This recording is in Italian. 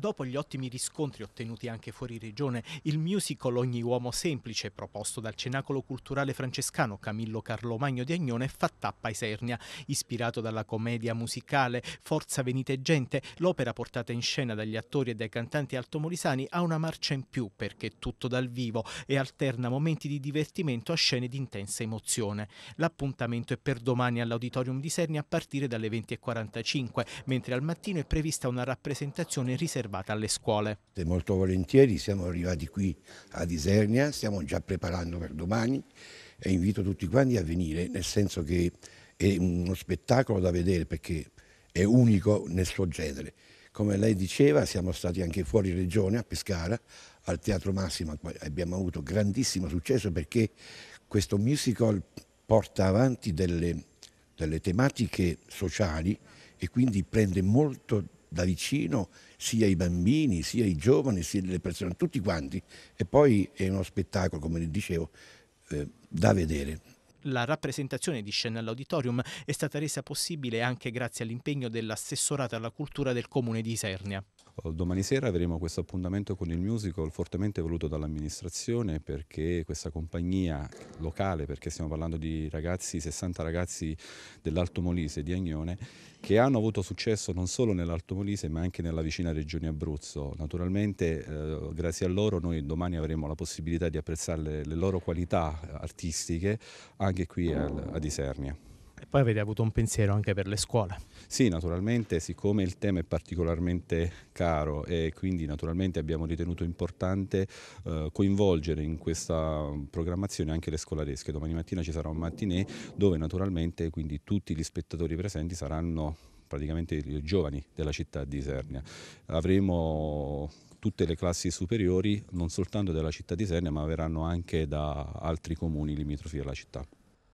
Dopo gli ottimi riscontri ottenuti anche fuori regione, il musical Ogni uomo semplice, proposto dal cenacolo culturale francescano Camillo Carlo Magno di Agnone, fa tappa a Isernia. Ispirato dalla commedia musicale Forza Venite Gente, l'opera portata in scena dagli attori e dai cantanti altomolisani ha una marcia in più perché è tutto dal vivo e alterna momenti di divertimento a scene di intensa emozione. L'appuntamento è per domani all'Auditorium di Isernia a partire dalle 20.45, mentre al mattino è prevista una rappresentazione riservata riservate alle scuole. Molto volentieri, siamo arrivati qui ad Isernia, stiamo già preparando per domani e invito tutti quanti a venire, nel senso che è uno spettacolo da vedere perché è unico nel suo genere. Come lei diceva, siamo stati anche fuori regione a Pescara, al Teatro Massimo abbiamo avuto grandissimo successo perché questo musical porta avanti delle, delle tematiche sociali e quindi prende molto da vicino sia i bambini, sia i giovani, sia le persone, tutti quanti. E poi è uno spettacolo, come dicevo, eh, da vedere. La rappresentazione di scena all'auditorium è stata resa possibile anche grazie all'impegno dell'assessorato alla cultura del comune di Isernia. Oh, domani sera avremo questo appuntamento con il musical fortemente voluto dall'amministrazione perché questa compagnia locale, perché stiamo parlando di ragazzi, 60 ragazzi dell'Alto Molise di Agnone, che hanno avuto successo non solo nell'Alto Molise ma anche nella vicina regione Abruzzo. Naturalmente eh, grazie a loro noi domani avremo la possibilità di apprezzare le, le loro qualità artistiche anche qui al, a Isernia. E poi avete avuto un pensiero anche per le scuole. Sì, naturalmente, siccome il tema è particolarmente caro e quindi naturalmente abbiamo ritenuto importante eh, coinvolgere in questa programmazione anche le scolaresche. Domani mattina ci sarà un mattinè dove naturalmente quindi tutti gli spettatori presenti saranno praticamente i giovani della città di Isernia. Avremo tutte le classi superiori non soltanto della città di Isernia ma verranno anche da altri comuni limitrofi alla città.